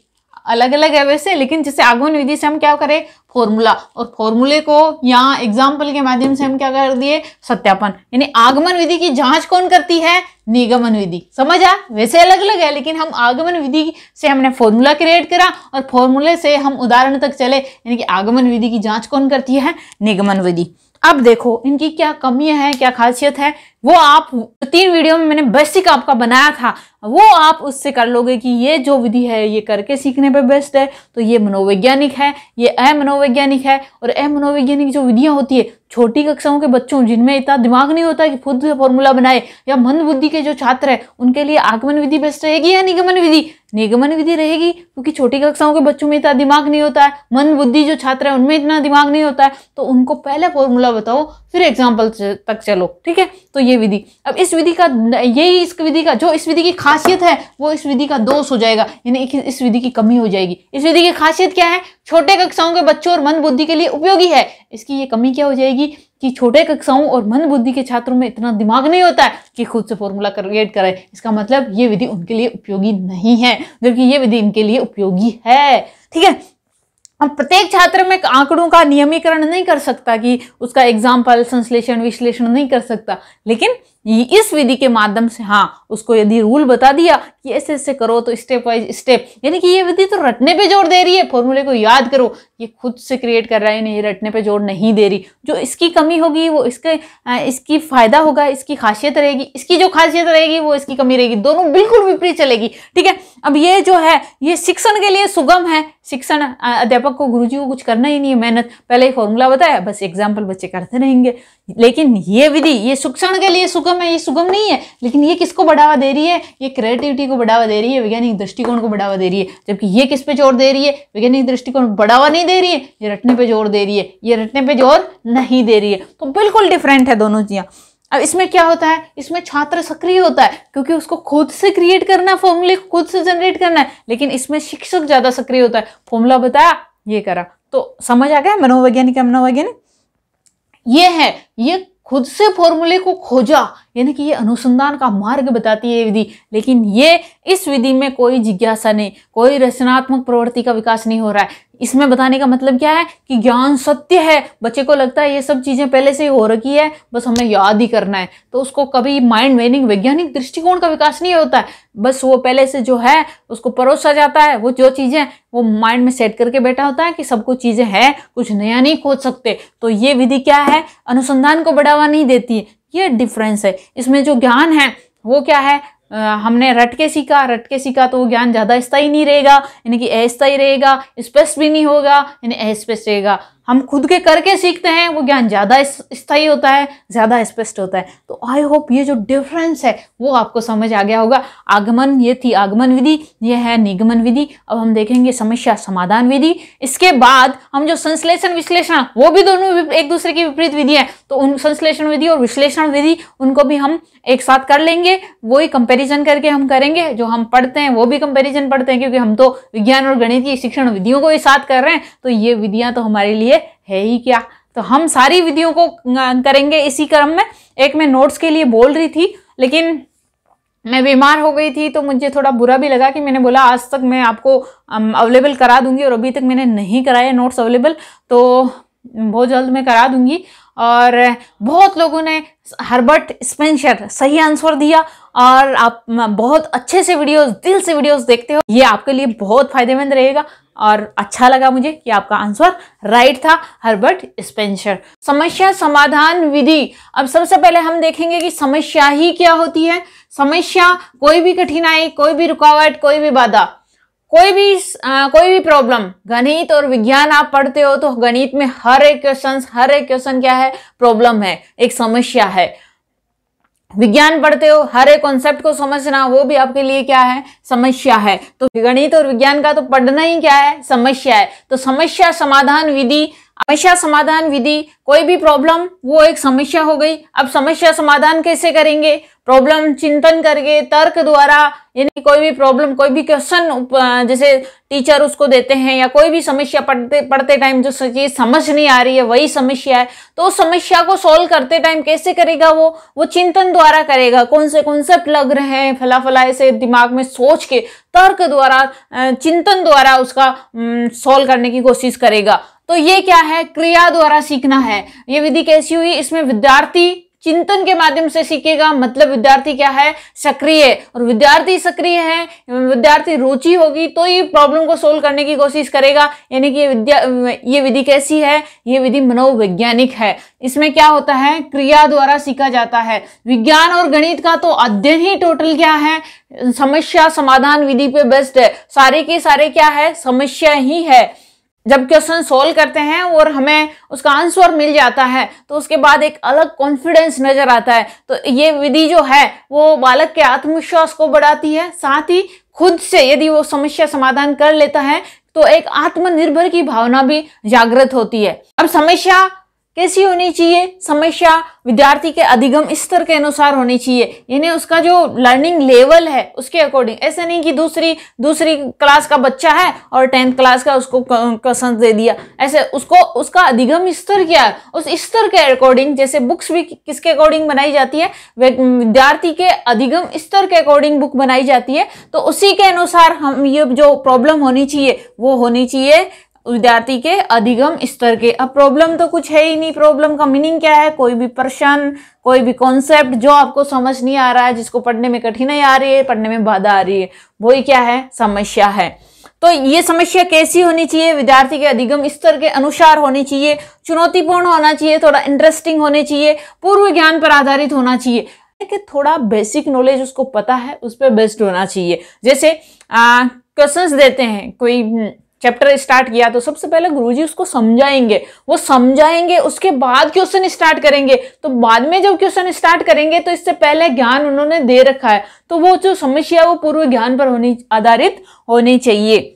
Speaker 1: अलग अलग है वैसे लेकिन जैसे आगमन विधि से हम क्या करें फॉर्मूला और फॉर्मूले को यहाँ एग्जाम्पल के माध्यम से हम क्या कर दिए सत्यापन यानी आगमन विधि की जांच कौन करती है निगमन विधि समझा वैसे अलग अलग है लेकिन हम आगमन विधि से हमने फॉर्मूला क्रिएट करा और फॉर्मूले से हम उदाहरण तक चले यानी कि आगमन विधि की जाँच कौन करती है निगमन विधि अब देखो इनकी क्या कमियां हैं क्या खासियत है वो आप तीन वीडियो में मैंने बेसिक आपका बनाया था वो आप उससे कर लोगे कि ये जो विधि है ये करके सीखने पर बेस्ट है तो ये मनोवैज्ञानिक है ये अमनोवैज्ञानिक है और अमनोवैज्ञानिक जो विधियाँ होती है छोटी कक्षाओं के बच्चों जिनमें इतना दिमाग नहीं होता कि खुद फॉर्मूला बनाए या मंद बुद्धि के जो छात्र है उनके लिए आगमन विधि बेस्ट रहेगी या निगमन विधि निगमन विधि रहेगी क्योंकि छोटी कक्षाओं के बच्चों में इतना दिमाग नहीं होता है मन बुद्धि जो छात्र है उनमें इतना दिमाग नहीं होता है तो उनको पहले फॉर्मूला बताओ फिर एग्जाम्पल तक चलो ठीक है तो ये विधि अब इस विधि का यही इस विधि का जो इस विधि की खासियत है वो इस विधि का दोष हो जाएगा यानी इस विधि की कमी हो जाएगी इस विधि की खासियत क्या है छोटे कक्षाओं के बच्चों और मंद बुद्धि के लिए उपयोगी है इसकी ये कमी क्या हो जाएगी कि छोटे कक्षाओं और मंद बुद्धि के छात्रों में इतना दिमाग नहीं होता है कि खुद से फॉर्मूला क्रिएट करें इसका मतलब ये विधि उनके लिए उपयोगी नहीं है जबकि ये विधि इनके लिए उपयोगी है ठीक है अब प्रत्येक छात्र में आंकड़ों का नियमीकरण नहीं कर सकता कि उसका एग्जाम्पल संश्लेषण विश्लेषण नहीं कर सकता लेकिन इस विधि के माध्यम से हाँ उसको यदि रूल बता दिया कि ऐसे ऐसे करो तो स्टेप वाइज स्टेप यानी कि ये विधि तो रटने पे जोर दे रही है फॉर्मूले को याद करो ये खुद से क्रिएट कर रहा है नहीं रटने पे जोर नहीं दे रही जो इसकी कमी होगी वो इसके इसकी फ़ायदा होगा इसकी खासियत रहेगी इसकी जो खासियत रहेगी वो इसकी कमी रहेगी दोनों बिल्कुल विपरीत चलेगी ठीक है अब ये जो है ये शिक्षण के लिए सुगम है शिक्षण अध्यापक को गुरु को कुछ करना ही नहीं है मेहनत पहले ही फॉर्मूला बताया बस एग्जाम्पल बच्चे करते रहेंगे लेकिन ये विधि ये शिक्षण के लिए सुगम है ये सुगम नहीं है लेकिन ये किसको बढ़ावा दे रही है ये क्रिएटिविटी को बढ़ावा दे रही है वैज्ञानिक दृष्टिकोण को बढ़ावा दे रही है जबकि ये किस पे जोर दे रही है वैज्ञानिक दृष्टिकोण बढ़ावा नहीं दे रही है ये रटने पर जोर दे रही है ये रटने पर जोर नहीं दे रही है तो बिल्कुल डिफरेंट है दोनों चीज़ें अब इसमें क्या होता है इसमें छात्र सक्रिय होता है क्योंकि उसको खुद से क्रिएट करना है फॉर्मूले को खुद से जनरेट करना है लेकिन इसमें शिक्षक ज़्यादा सक्रिय होता है फॉर्मूला बताया ये करा तो समझ आ गया मनोवैज्ञानिक मनोवैज्ञानिक ये है ये खुद से फॉर्मूले को खोजा यानी कि ये अनुसंधान का मार्ग बताती है विधि लेकिन ये इस विधि में कोई जिज्ञासा नहीं कोई रचनात्मक प्रवृत्ति का विकास नहीं हो रहा है इसमें बताने का मतलब क्या है कि ज्ञान सत्य है बच्चे को लगता है ये सब चीज़ें पहले से ही हो रखी है बस हमें याद ही करना है तो उसको कभी माइंड वेनिंग वैज्ञानिक दृष्टिकोण का विकास नहीं होता है बस वो पहले से जो है उसको परोसा जाता है वो जो चीज़ें वो माइंड में सेट करके बैठा होता है कि सब कुछ चीज़ें हैं कुछ नया नहीं खोज सकते तो ये विधि क्या है अनुसंधान को बढ़ावा नहीं देती है ये डिफरेंस है इसमें जो ज्ञान है वो क्या है हमने रट के सीखा रट के सीखा तो वो ज्ञान ज़्यादा स्थाई नहीं रहेगा यानी कि अस्थायी रहेगा स्पष्ट भी नहीं होगा यानी अस्पष्ट रहेगा हम खुद के करके सीखते हैं वो ज्ञान ज़्यादा स्थायी होता है ज़्यादा स्पष्ट होता है तो आई होप ये जो डिफरेंस है वो आपको समझ आ गया होगा आगमन ये थी आगमन विधि ये है निगमन विधि अब हम देखेंगे समस्या समाधान विधि इसके बाद हम जो संश्लेषण विश्लेषण वो भी दोनों एक दूसरे की विपरीत विधि है तो उन संश्लेषण विधि और विश्लेषण विधि उनको भी हम एक साथ कर लेंगे वही कंपेरिजन करके हम करेंगे जो हम पढ़ते हैं वो भी कंपेरिजन पढ़ते हैं क्योंकि हम तो विज्ञान और गणित की शिक्षण विधियों को भी साथ कर रहे हैं तो ये विधियाँ तो हमारे लिए लिए है ही क्या तो हम सारी विधियों को करेंगे इसी क्रम में एक मैं नोट्स के लिए बोल रही थी लेकिन मैं बीमार हो गई थी तो मुझे थोड़ा बुरा भी लगा कि मैंने बोला आज तक मैं आपको अवेलेबल करा दूंगी और अभी तक मैंने नहीं कराए नोट्स अवेलेबल तो बहुत जल्द मैं करा दूंगी और बहुत लोगों ने हर्बर्ट स्पेंशर सही आंसर दिया और आप बहुत अच्छे से वीडियोस दिल से वीडियोस देखते हो ये आपके लिए बहुत फायदेमंद रहेगा और अच्छा लगा मुझे कि आपका आंसर राइट था हर्बर्ट स्पेंशर समस्या समाधान विधि अब सबसे पहले हम देखेंगे कि समस्या ही क्या होती है समस्या कोई भी कठिनाई कोई भी रुकावट कोई भी बाधा कोई भी आ, कोई भी प्रॉब्लम गणित और विज्ञान आप पढ़ते हो तो गणित में हर एक क्वेश्चन हर एक क्वेश्चन क्या है प्रॉब्लम है एक समस्या है विज्ञान पढ़ते हो हर एक कॉन्सेप्ट को समझना वो भी आपके लिए क्या है समस्या है तो गणित और विज्ञान का तो पढ़ना ही क्या है समस्या है तो समस्या समाधान विधि हमेशा समाधान विधि कोई भी प्रॉब्लम वो एक समस्या हो गई अब समस्या समाधान कैसे करेंगे प्रॉब्लम चिंतन करके तर्क द्वारा यानी कोई भी प्रॉब्लम कोई भी क्वेश्चन जैसे टीचर उसको देते हैं या कोई भी समस्या पढ़ते पढ़ते टाइम जो चीज समझ नहीं आ रही है वही समस्या है तो उस समस्या को सॉल्व करते टाइम कैसे करेगा वो वो चिंतन द्वारा करेगा कौन से कॉन्सेप्ट लग रहे हैं फला फला से दिमाग में सोच के तर्क द्वारा चिंतन द्वारा उसका सॉल्व करने की कोशिश करेगा तो ये क्या है क्रिया द्वारा सीखना है ये विधि कैसी हुई इसमें विद्यार्थी चिंतन के माध्यम से सीखेगा मतलब विद्यार्थी क्या है सक्रिय और विद्यार्थी सक्रिय है विद्यार्थी रुचि होगी तो ये प्रॉब्लम को सोल्व करने की कोशिश करेगा यानी कि विद्या ये विधि कैसी है ये विधि मनोवैज्ञानिक है इसमें क्या होता है क्रिया द्वारा सीखा जाता है विज्ञान और गणित का तो अध्ययन ही टोटल क्या है समस्या समाधान विधि पे बेस्ट है सारे के सारे क्या है समस्या ही है जब क्वेश्चन सोल्व करते हैं और हमें उसका आंसर मिल जाता है तो उसके बाद एक अलग कॉन्फिडेंस नजर आता है तो ये विधि जो है वो बालक के आत्मविश्वास को बढ़ाती है साथ ही खुद से यदि वो समस्या समाधान कर लेता है तो एक आत्मनिर्भर की भावना भी जागृत होती है अब समस्या कैसी होनी चाहिए समस्या विद्यार्थी के अधिगम स्तर के अनुसार होनी चाहिए यानी उसका जो लर्निंग लेवल है उसके अकॉर्डिंग ऐसे नहीं कि दूसरी दूसरी क्लास का बच्चा है और टेंथ क्लास का उसको क्वेश्चन दे दिया ऐसे उसको उसका अधिगम स्तर क्या है उस स्तर के अकॉर्डिंग जैसे बुक्स भी किसके अकॉर्डिंग बनाई जाती है विद्यार्थी के अधिगम स्तर के अकॉर्डिंग बुक बनाई जाती है तो उसी के अनुसार हम ये जो प्रॉब्लम होनी चाहिए वो होनी चाहिए विद्यार्थी के अधिगम स्तर के अब प्रॉब्लम तो कुछ है ही नहीं प्रॉब्लम का मीनिंग क्या है कोई भी प्रश्न कोई भी कॉन्सेप्ट जो आपको समझ नहीं आ रहा है जिसको पढ़ने में कठिनाई आ रही है पढ़ने में बाधा आ रही है वही क्या है समस्या है तो ये समस्या कैसी होनी चाहिए विद्यार्थी के अधिगम स्तर के अनुसार होनी चाहिए चुनौतीपूर्ण होना चाहिए थोड़ा इंटरेस्टिंग होने चाहिए पूर्व ज्ञान पर आधारित होना चाहिए कि थोड़ा बेसिक नॉलेज उसको पता है उस पर बेस्ड होना चाहिए जैसे क्वेश्चंस देते हैं कोई चैप्टर स्टार्ट किया तो सबसे पहले गुरुजी उसको समझाएंगे वो समझाएंगे उसके बाद क्वेश्चन स्टार्ट करेंगे तो बाद में जब क्वेश्चन स्टार्ट करेंगे तो इससे पहले ज्ञान उन्होंने दे रखा है तो वो जो समस्या है वो पूर्व ज्ञान पर होनी आधारित होनी चाहिए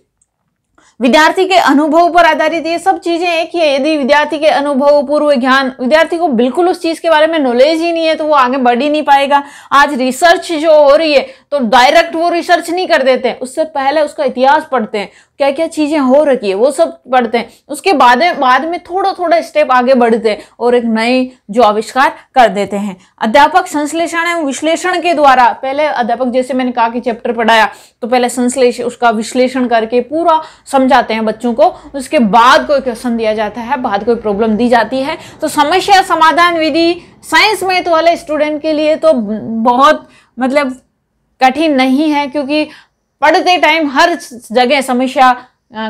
Speaker 1: विद्यार्थी के अनुभव पर आधारित ये सब चीजें एक ही है यदि विद्यार्थी के अनुभव पूर्व ज्ञान विद्यार्थी को बिल्कुल उस चीज के बारे में नॉलेज ही नहीं है तो वो आगे बढ़ ही नहीं पाएगा आज रिसर्च जो हो रही है तो डायरेक्ट वो रिसर्च नहीं कर देते हैं उससे पहले उसका इतिहास पढ़ते हैं क्या क्या चीजें हो रखी है वो सब पढ़ते हैं उसके बाद बाद में थोड़ा थोड़ा स्टेप आगे बढ़ते हैं और एक नए जो आविष्कार कर देते हैं अध्यापक संश्लेषण एवं विश्लेषण के द्वारा पहले अध्यापक जैसे मैंने कहा कि चैप्टर पढ़ाया तो पहले संश्लेषण उसका विश्लेषण करके पूरा समझाते हैं बच्चों को उसके बाद कोई क्वेश्चन दिया जाता है बाद कोई प्रॉब्लम दी जाती है तो समस्या समाधान विधि साइंस में तो वाले स्टूडेंट के लिए तो बहुत मतलब कठिन नहीं है क्योंकि पढ़ते टाइम हर जगह समस्या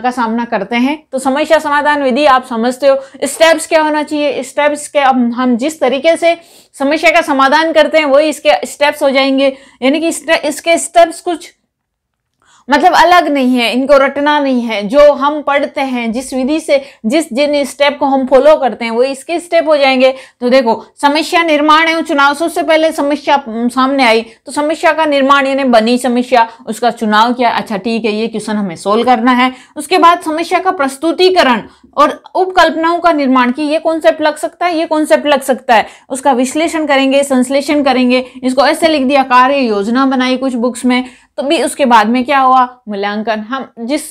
Speaker 1: का सामना करते हैं तो समस्या समाधान विधि आप समझते हो स्टेप्स क्या होना चाहिए स्टेप्स के अब हम जिस तरीके से समस्या का समाधान करते हैं वही इसके स्टेप्स हो जाएंगे यानी कि इसके स्टेप्स कुछ मतलब अलग नहीं है इनको रटना नहीं है जो हम पढ़ते हैं जिस विधि से जिस जिन स्टेप को हम फॉलो करते हैं वो इसके स्टेप हो जाएंगे तो देखो समस्या निर्माण एवं चुनाव सबसे पहले समस्या सामने आई तो समस्या का निर्माण यानी बनी समस्या उसका चुनाव किया अच्छा ठीक है ये क्वेश्चन हमें सोल्व करना है उसके बाद समस्या का प्रस्तुतिकरण और उपकल्पनाओं का निर्माण की ये कॉन्सेप्ट लग सकता है ये कॉन्सेप्ट लग सकता है उसका विश्लेषण करेंगे संश्लेषण करेंगे इसको ऐसे लिख दिया कार्य योजना बनाई कुछ बुक्स में तो भी उसके बाद में क्या हुआ मूल्यांकन हम जिस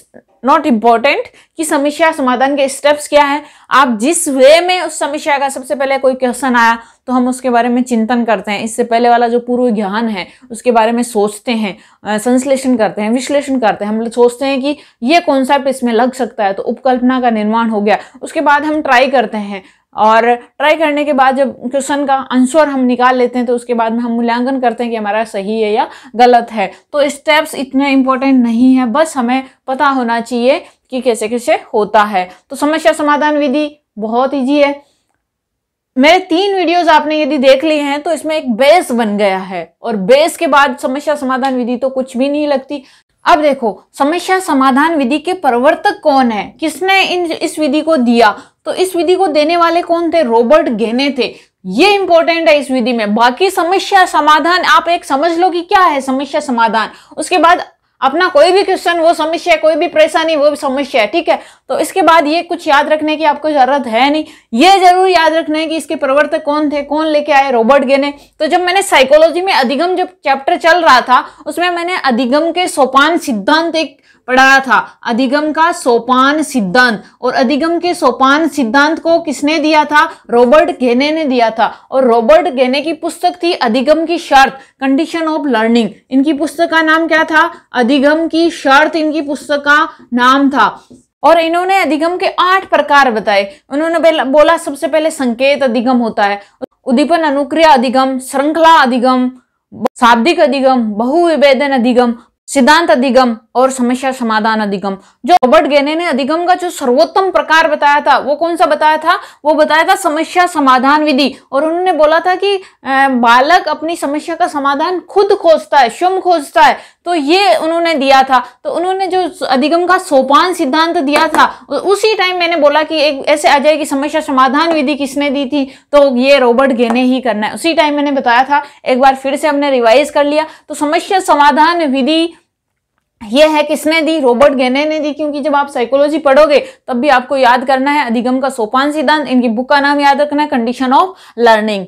Speaker 1: नॉट इम्पॉर्टेंट कि समस्या समाधान के स्टेप्स क्या है आप जिस वे में उस समस्या का सबसे पहले कोई क्वेश्चन आया तो हम उसके बारे में चिंतन करते हैं इससे पहले वाला जो पूर्व ज्ञान है उसके बारे में सोचते हैं संश्लेषण करते हैं विश्लेषण करते हैं हम सोचते हैं कि ये कॉन्सेप्ट इसमें लग सकता है तो उपकल्पना का निर्माण हो गया उसके बाद हम ट्राई करते हैं और ट्राई करने के बाद जब क्वेश्चन का आंसर हम निकाल लेते हैं तो उसके बाद में हम मूल्यांकन करते हैं कि हमारा सही है या गलत है तो स्टेप्स इतने इंपॉर्टेंट नहीं है बस हमें पता होना चाहिए कि कैसे कैसे होता है तो समस्या समाधान विधि बहुत ईजी है मेरे तीन वीडियोस आपने यदि देख लिए हैं तो इसमें एक बेस बन गया है और बेस के बाद समस्या समाधान विधि तो कुछ भी नहीं लगती अब देखो समस्या समाधान विधि के प्रवर्तक कौन है किसने इन इस विधि को दिया तो इस विधि को देने वाले कौन थे रॉबर्ट गेने थे ये इंपॉर्टेंट है इस विधि में बाकी समस्या समाधान आप एक समझ लो कि क्या है समस्या समाधान उसके बाद अपना कोई भी क्वेश्चन वो समस्या है कोई भी परेशानी वो भी समस्या है ठीक है तो इसके बाद ये कुछ याद रखने की आपको जरूरत है नहीं ये जरूर याद रखना है कि इसके प्रवर्तक कौन थे कौन लेके आए रॉबर्ट गेने तो जब मैंने साइकोलॉजी में अधिगम जब चैप्टर चल रहा था उसमें मैंने अधिगम के सोपान सिद्धांत एक पढ़ाया था अधिगम का सोपान सिद्धांत और अधिगम के सोपान सिद्धांत को किसने दिया था रॉबर्ट गेने ने दिया था और रॉबर्ट गेने की पुस्तक थी अधिगम की शर्त कंडीशन ऑफ लर्निंग इनकी पुस्तक का नाम क्या था अधिगम की शर्त इनकी पुस्तक का नाम था और इन्होंने अधिगम के आठ प्रकार बताए उन्होंने बोला सबसे पहले संकेत अधिगम होता है उद्दीपन अनुक्रिया अधिगम श्रृंखला अधिगम शाब्दिक अधिगम बहुविभेदन अधिगम सिद्धांत अधिगम और समस्या समाधान अधिगम जो रॉबर्ट गेने ने अधिगम का जो सर्वोत्तम प्रकार बताया था वो कौन सा बताया था वो बताया था समस्या समाधान विधि और उन्होंने बोला था कि बालक अपनी समस्या का समाधान खुद खोजता है स्वयं खोजता है तो ये उन्होंने दिया था तो उन्होंने जो अधिगम का सोपान सिद्धांत दिया था तो उसी टाइम मैंने बोला कि एक ऐसे आ जाए कि समस्या समाधान विधि किसने दी थी तो ये रोबर्ट गेने ही करना है उसी टाइम मैंने बताया था एक बार फिर से हमने रिवाइज कर लिया तो समस्या समाधान विधि यह है किसने दी रॉबर्ट गेने ने दी क्योंकि जब आप साइकोलॉजी पढ़ोगे तब भी आपको याद करना है अधिगम का सोपान सिद्धांत इनकी बुक का नाम याद रखना है कंडीशन ऑफ लर्निंग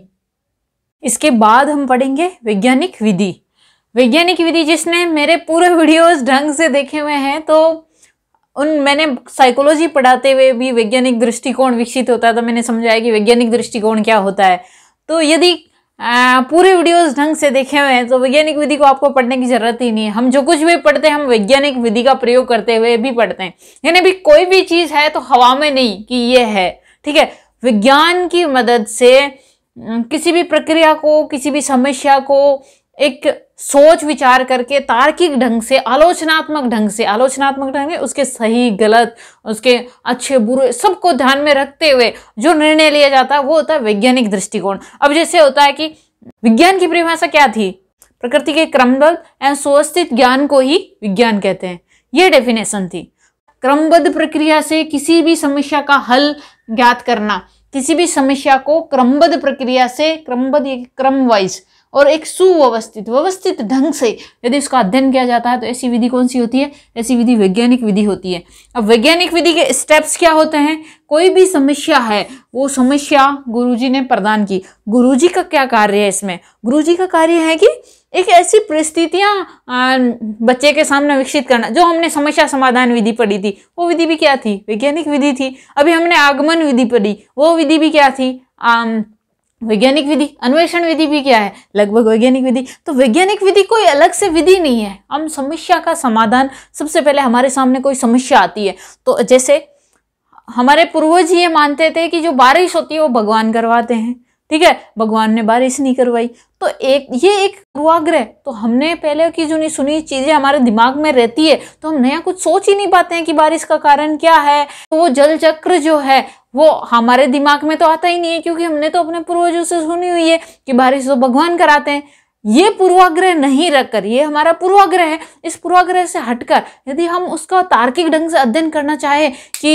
Speaker 1: इसके बाद हम पढ़ेंगे वैज्ञानिक विधि वैज्ञानिक विधि जिसने मेरे पूरे वीडियोस ढंग से देखे हुए हैं तो उन मैंने साइकोलॉजी पढ़ाते हुए भी वैज्ञानिक दृष्टिकोण विकसित होता है तो मैंने समझाया कि वैज्ञानिक दृष्टिकोण क्या होता है तो यदि आ, पूरे वीडियोस ढंग से देखे हुए हैं तो वैज्ञानिक विधि को आपको पढ़ने की जरूरत ही नहीं है हम जो कुछ भी पढ़ते हैं हम वैज्ञानिक विधि का प्रयोग करते हुए भी पढ़ते हैं यानी भी कोई भी चीज़ है तो हवा में नहीं कि ये है ठीक है विज्ञान की मदद से किसी भी प्रक्रिया को किसी भी समस्या को एक सोच विचार करके तार्किक ढंग से आलोचनात्मक ढंग से आलोचनात्मक ढंग से उसके सही गलत उसके अच्छे बुरे सबको ध्यान में रखते हुए जो निर्णय लिया जाता है वो होता है वैज्ञानिक दृष्टिकोण अब जैसे होता है कि विज्ञान की परिभाषा क्या थी प्रकृति के क्रमबद्ध एवं सुवस्थित ज्ञान को ही विज्ञान कहते हैं ये डेफिनेशन थी क्रमबद्ध प्रक्रिया से किसी भी समस्या का हल ज्ञात करना किसी भी समस्या को क्रमबद्ध प्रक्रिया से क्रमबद्ध क्रम वाइज और एक सुव्यवस्थित व्यवस्थित ढंग से यदि उसका अध्ययन किया जाता है तो ऐसी विधि कौन सी होती है ऐसी विधि वैज्ञानिक विधि होती है अब वैज्ञानिक विधि के स्टेप्स क्या होते हैं कोई भी समस्या है वो समस्या गुरुजी ने प्रदान की गुरुजी का क्या कार्य है इसमें गुरुजी का कार्य है कि एक ऐसी परिस्थितियाँ बच्चे के सामने विकसित करना जो हमने समस्या समाधान विधि पढ़ी थी वो विधि भी क्या थी वैज्ञानिक विधि थी अभी हमने आगमन विधि पढ़ी वो विधि भी क्या थी वैज्ञानिक विधि अन्वेषण विधि भी क्या है लगभग वैज्ञानिक विधि तो वैज्ञानिक विधि कोई अलग से विधि नहीं है हम समस्या का समाधान सबसे पहले हमारे सामने कोई समस्या आती है तो जैसे हमारे पूर्वज ये मानते थे कि जो बारिश होती है वो भगवान करवाते हैं ठीक है भगवान ने बारिश नहीं करवाई तो एक ये एक पूर्वाग्रह तो हमने पहले की जो नहीं सुनी चीज़ें हमारे दिमाग में रहती है तो हम नया कुछ सोच ही नहीं पाते हैं कि बारिश का कारण क्या है तो वो जल चक्र जो है वो हमारे दिमाग में तो आता ही नहीं है क्योंकि हमने तो अपने पूर्वजों से सुनी हुई है कि बारिश तो भगवान कराते हैं ये पूर्वाग्रह नहीं रखकर ये हमारा पूर्वाग्रह है इस पूर्वाग्रह से हटकर यदि हम उसका तार्किक ढंग से अध्ययन करना चाहे कि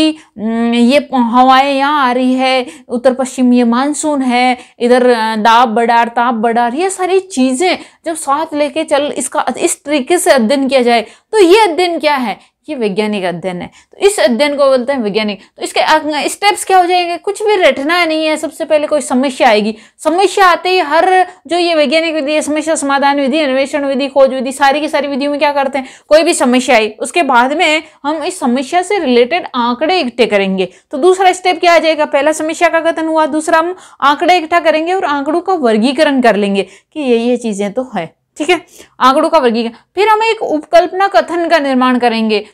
Speaker 1: ये हवाएं यहाँ आ रही है उत्तर पश्चिम ये मानसून है इधर दाब बडार ताप बडार ये सारी चीज़ें जब साथ लेके चल इसका इस तरीके से अध्ययन किया जाए तो ये अध्ययन क्या है ये वैज्ञानिक अध्ययन है तो इस अध्ययन को बोलते हैं वैज्ञानिक तो इसके स्टेप्स क्या हो जाएंगे कुछ भी रटना नहीं है सबसे पहले कोई समस्या आएगी समस्या आते ही हर जो ये वैज्ञानिक विधि है समस्या समाधान विधि अन्वेषण विधि खोज विधि सारी की सारी विधियों में क्या करते हैं कोई भी समस्या आई उसके बाद में हम इस समस्या से रिलेटेड आंकड़े इकट्ठे करेंगे तो दूसरा स्टेप क्या आ जाएगा पहला समस्या का कथन हुआ दूसरा हम आंकड़े इकट्ठा करेंगे और आंकड़ों का वर्गीकरण कर लेंगे कि ये ये चीज़ें तो है ठीक है आंकड़ों का वर्गीकरण फिर हम एक उपकल्पना कथन का निर्माण करेंगे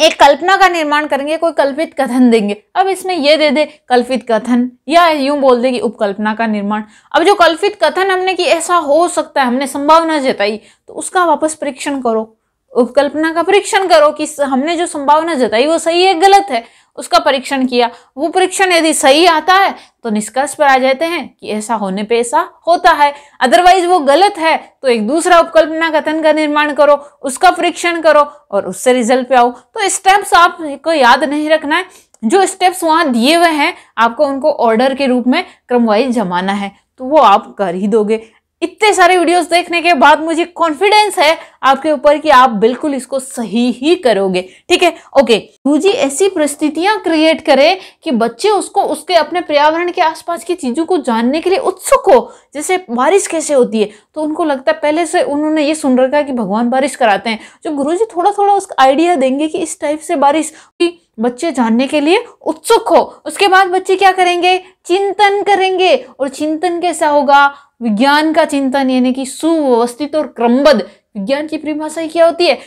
Speaker 1: एक कल्पना का निर्माण करेंगे कोई कल्पित कथन देंगे अब इसमें ये दे दे कल्पित कथन या यूं बोल दे कि उपकल्पना का निर्माण अब जो कल्पित कथन हमने कि ऐसा हो सकता है हमने संभावना जताई तो उसका वापस परीक्षण करो उपकल्पना का परीक्षण करो कि हमने जो संभावना जताई वो सही है गलत है उसका परीक्षण किया वो परीक्षण यदि सही आता है तो निष्कर्ष पर आ जाते हैं कि ऐसा होने पे ऐसा होता है अदरवाइज वो गलत है तो एक दूसरा उपकल्पना कथन का निर्माण करो उसका परीक्षण करो और उससे रिजल्ट पे आओ तो स्टेप्स आपको याद नहीं रखना है जो स्टेप्स वहाँ दिए हुए हैं आपको उनको ऑर्डर के रूप में क्रमवाइज जमाना है तो वो आप कर ही दोगे इतने सारे वीडियोस देखने के बाद मुझे कॉन्फिडेंस है आपके ऊपर कि आप बिल्कुल इसको सही ही करोगे ठीक है ओके गुरु जी ऐसी परिस्थितियां क्रिएट करें कि बच्चे उसको उसके अपने पर्यावरण के आसपास की चीजों को जानने के लिए उत्सुक हो जैसे बारिश कैसे होती है तो उनको लगता है पहले से उन्होंने ये सुन रखा कि भगवान बारिश कराते हैं जो गुरु जी थोड़ा थोड़ा उसका आइडिया देंगे कि इस टाइप से बारिश की बच्चे जानने के लिए उत्सुक हो उसके बाद बच्चे क्या करेंगे चिंतन करेंगे और चिंतन कैसा होगा विज्ञान का चिंतन यानी कि सुव्यवस्थित और क्रमबद्ध विज्ञान की परिभाषा क्या होती है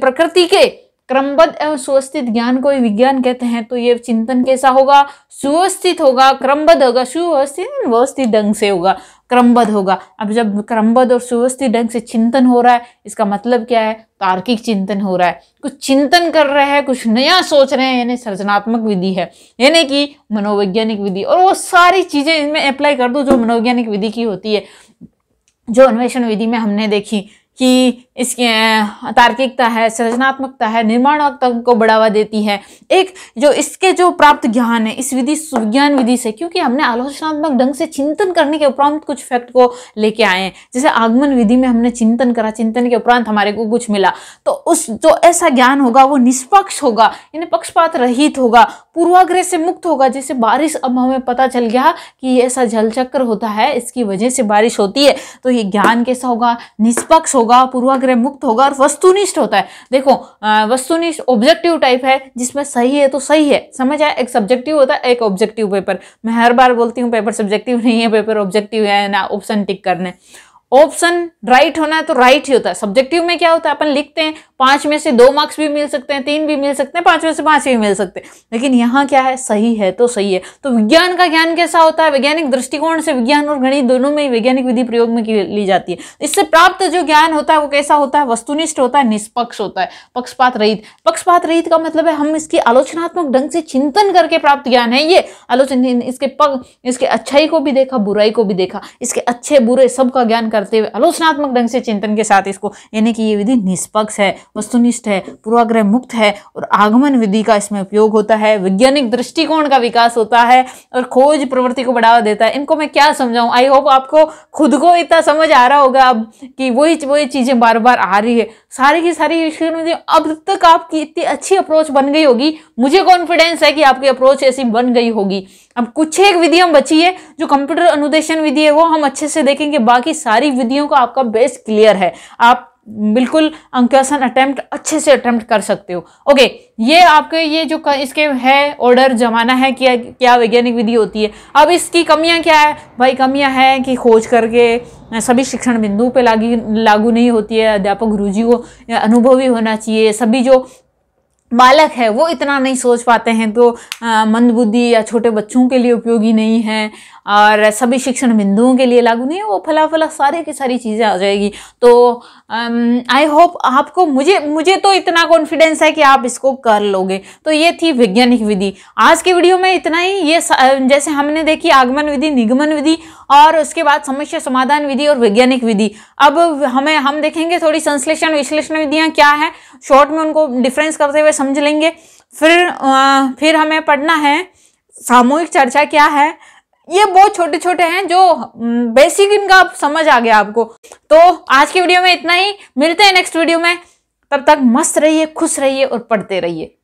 Speaker 1: प्रकृति के क्रमबद्ध एवं सुवस्थित ज्ञान को विज्ञान कहते हैं तो ये चिंतन कैसा होगा सुवस्थित होगा क्रमबद्ध होगा सुव्यवस्थित व्यवस्थित ढंग से होगा क्रमबद्ध होगा अब जब क्रमबद्ध और सुव्यवस्थित ढंग से चिंतन हो रहा है इसका मतलब क्या है तार्किक चिंतन हो रहा है कुछ चिंतन कर रहे हैं कुछ नया सोच रहे हैं यानी सृजनात्मक विधि है यानी कि मनोवैज्ञानिक विधि और वो सारी चीज़ें इनमें अप्लाई कर दो जो मनोवैज्ञानिक विधि की होती है जो अन्वेषण विधि में हमने देखी कि इसके तार्किकता है सृजनात्मकता है निर्माणात्मकता को बढ़ावा देती है एक जो इसके जो प्राप्त ज्ञान है इस विधि विज्ञान विधि से क्योंकि हमने आलोचनात्मक ढंग से चिंतन करने के उपरांत कुछ फैक्ट को लेके आए हैं जैसे आगमन विधि में हमने चिंतन करा चिंतन के उपरांत हमारे को कुछ मिला तो उस जो ऐसा ज्ञान होगा वो निष्पक्ष होगा यानी पक्षपात रहित होगा पूर्वाग्रह से मुक्त होगा जैसे बारिश अब हमें पता चल गया कि ये ऐसा जलचक्र होता है इसकी वजह से बारिश होती है तो ये ज्ञान कैसा होगा निष्पक्ष होगा पूर्वाग्रह आग्रह मुक्त होगा और वस्तुनिष्ठ होता है देखो वस्तुनिष्ठ ऑब्जेक्टिव टाइप है जिसमें सही है तो सही है समझ आए एक सब्जेक्टिव होता है एक ऑब्जेक्टिव पेपर मैं हर बार बोलती हूँ पेपर सब्जेक्टिव नहीं है पेपर ऑब्जेक्टिव है ना ऑप्शन टिक करने ऑप्शन राइट होना है तो राइट ही होता है सब्जेक्टिव में क्या होता है अपन लिखते हैं पांच में से दो मार्क्स भी मिल सकते हैं तीन भी मिल सकते हैं पांच में से पांच भी मिल सकते हैं लेकिन यहाँ क्या है सही है तो सही है तो विज्ञान का ज्ञान कैसा होता है वैज्ञानिक दृष्टिकोण से विज्ञान और गणित दोनों में वैज्ञानिक विधि प्रयोग में ली जाती है इससे प्राप्त जो ज्ञान होता है वो कैसा होता है वस्तुनिष्ठ होता है निष्पक्ष होता है पक्षपात रहित पक्षपात रहित का मतलब है हम इसकी आलोचनात्मक ढंग से चिंतन करके प्राप्त ज्ञान है ये आलोचना इसके पग इसके अच्छाई को भी देखा बुराई को भी देखा इसके अच्छे बुरे सबका ज्ञान कर करते हुए आलोचनात्मक ढंग से चिंतन के साथ इसको यानी कि ये विधि निष्पक्ष है वस्तुनिष्ठ है पूर्वाग्रह मुक्त है और आगमन विधि का इसमें उपयोग होता है वैज्ञानिक दृष्टिकोण का विकास होता है और खोज प्रवृत्ति को बढ़ावा देता है इनको मैं क्या समझाऊँ आई होप आपको खुद को इतना समझ आ रहा होगा अब कि वही वही चीज़ें बार बार आ रही है सारी की सारी विषय अब तक आपकी इतनी अच्छी अप्रोच बन गई होगी मुझे कॉन्फिडेंस है कि आपकी अप्रोच ऐसी बन गई होगी अब कुछ एक विधि हम बची है जो कंप्यूटर अनुदेशन विधि है वो हम अच्छे से देखेंगे बाकी सारी विधियों का आपका बेस क्लियर है आप बिल्कुल अंक्यासन अटेम्प्ट अच्छे से अटेम्प्ट कर सकते हो ओके ये आपके ये जो इसके है ऑर्डर जमाना है क्या क्या वैज्ञानिक विधि होती है अब इसकी कमियां क्या है भाई कमियां हैं कि खोज करके सभी शिक्षण बिंदु पे लागू लागू नहीं होती है अध्यापक रुचि को अनुभवी होना चाहिए सभी जो बालक है वो इतना नहीं सोच पाते हैं तो मंदबुद्धि या छोटे बच्चों के लिए उपयोगी नहीं है और सभी शिक्षण बिंदुओं के लिए लागू नहीं है वो फला फला सारे की सारी चीज़ें आ जाएगी तो आई um, होप आपको मुझे मुझे तो इतना कॉन्फिडेंस है कि आप इसको कर लोगे तो ये थी वैज्ञानिक विधि आज के वीडियो में इतना ही ये um, जैसे हमने देखी आगमन विधि निगमन विधि और उसके बाद समस्या समाधान विधि और वैज्ञानिक विधि अब हमें हम देखेंगे थोड़ी संश्लेषण विश्लेषण विधियाँ क्या है शॉर्ट में उनको डिफरेंस करते हुए समझ लेंगे फिर आ, uh, फिर हमें पढ़ना है सामूहिक चर्चा क्या है ये बहुत छोटे छोटे हैं जो बेसिक हम्म, इनका समझ आ गया आपको तो आज के वीडियो में इतना ही मिलते हैं नेक्स्ट वीडियो में तब तक मस्त रहिए खुश रहिए और पढ़ते रहिए